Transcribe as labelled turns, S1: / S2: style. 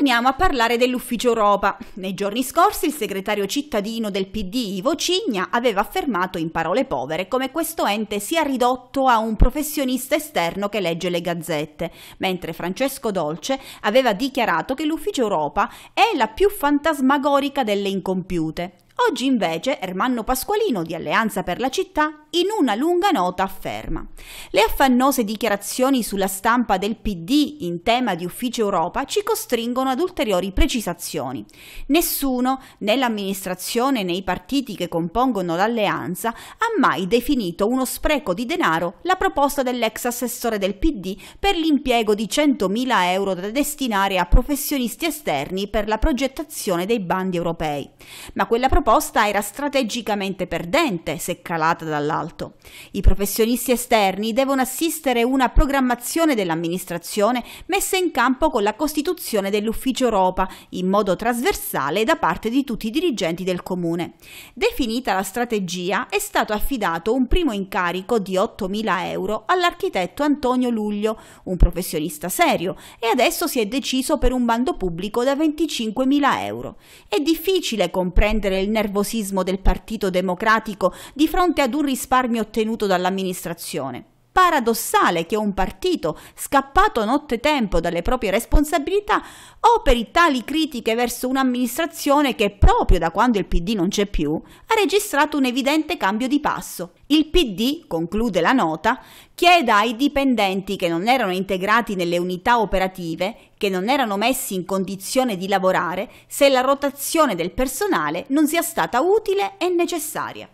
S1: torniamo a parlare dell'Ufficio Europa. Nei giorni scorsi il segretario cittadino del PD Ivo Cigna aveva affermato in parole povere come questo ente sia ridotto a un professionista esterno che legge le gazzette, mentre Francesco Dolce aveva dichiarato che l'Ufficio Europa è la più fantasmagorica delle incompiute. Oggi invece Ermanno Pasqualino di Alleanza per la Città in una lunga nota afferma le affannose dichiarazioni sulla stampa del PD in tema di ufficio Europa ci costringono ad ulteriori precisazioni. Nessuno, né l'amministrazione né i partiti che compongono l'alleanza, ha mai definito uno spreco di denaro la proposta dell'ex assessore del PD per l'impiego di 100.000 euro da destinare a professionisti esterni per la progettazione dei bandi europei. Ma quella proposta proposta era strategicamente perdente se calata dall'alto. I professionisti esterni devono assistere una programmazione dell'amministrazione messa in campo con la costituzione dell'Ufficio Europa in modo trasversale da parte di tutti i dirigenti del comune. Definita la strategia, è stato affidato un primo incarico di 8.000 euro all'architetto Antonio Luglio, un professionista serio, e adesso si è deciso per un bando pubblico da 25.000 euro. È difficile comprendere il nervosismo del Partito Democratico di fronte ad un risparmio ottenuto dall'amministrazione paradossale che un partito, scappato nottetempo dalle proprie responsabilità, operi tali critiche verso un'amministrazione che, proprio da quando il PD non c'è più, ha registrato un evidente cambio di passo. Il PD, conclude la nota, chiede ai dipendenti che non erano integrati nelle unità operative, che non erano messi in condizione di lavorare, se la rotazione del personale non sia stata utile e necessaria.